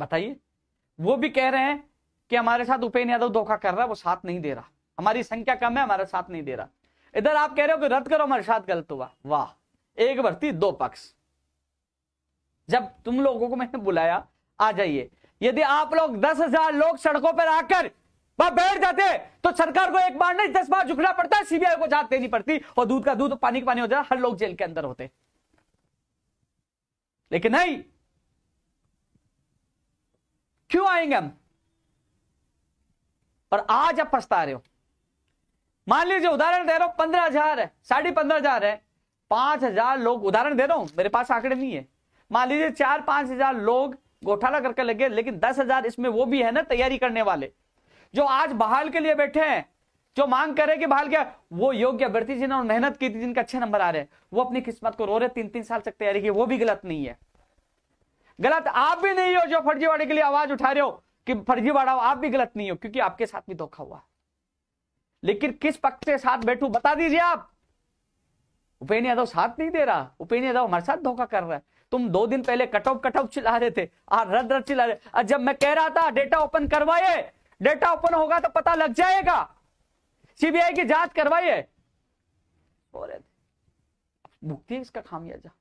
बताइए वो भी कह रहे हैं कि हमारे साथ उपेन यादव धोखा कर रहा है वो साथ नहीं दे रहा हमारी संख्या कम है हमारा साथ नहीं दे रहा इधर आप कह रहे हो कि रद्द करो हमारे साथ गलत हुआ वाह एक भर्ती दो पक्ष जब तुम लोगों को मैंने बुलाया आ जाइए यदि आप लोग दस हजार लोग सड़कों पर आकर वह बैठ जाते तो सरकार को एक बार नहीं दस बार झुकना पड़ता सीबीआई को जांच देनी पड़ती और दूध का दूध पानी का पानी हो जाता हर लोग जेल के अंदर होते लेकिन नहीं क्यों आएंगे हम पर आज आप पछता रहे हो मान लीजिए उदाहरण दे रहा हूं पंद्रह हजार है साढ़े पंद्रह हजार है पांच हजार लोग उदाहरण दे रहा हूं मेरे पास आंकड़े नहीं है मान लीजिए चार पांच हजार लोग घोटाला करके लगे लेकिन दस हजार इसमें वो भी है ना तैयारी करने वाले जो आज बहाल के लिए बैठे हैं जो मांग करे कि बहाल क्या वो योग्य अभ्यर्थी जिन्होंने मेहनत की थी जिनके अच्छे नंबर आ रहे हैं वो अपनी किस्मत को रो रहे तीन तीन साल तक तैयारी की वो भी गलत नहीं है गलत आप भी नहीं हो जो फर्जीवाड़े के लिए आवाज उठा रहे हो कि फर्जीवाड़ा हो आप भी गलत नहीं हो क्योंकि आपके साथ भी धोखा हुआ लेकिन किस पक्ष के साथ बैठू बता दीजिए आप उपेन यादव साथ नहीं दे रहा उपेन यादव हमारे साथ धोखा कर रहा है तुम दो दिन पहले कट ऑफ कट ऑफ चिल्ला रहे थे रद रद चिल्ला रहे और जब मैं कह रहा था डेटा ओपन करवाइए डेटा ओपन होगा तो पता लग जाएगा सीबीआई की जांच करवाइए मुक्ति इसका खामियाजा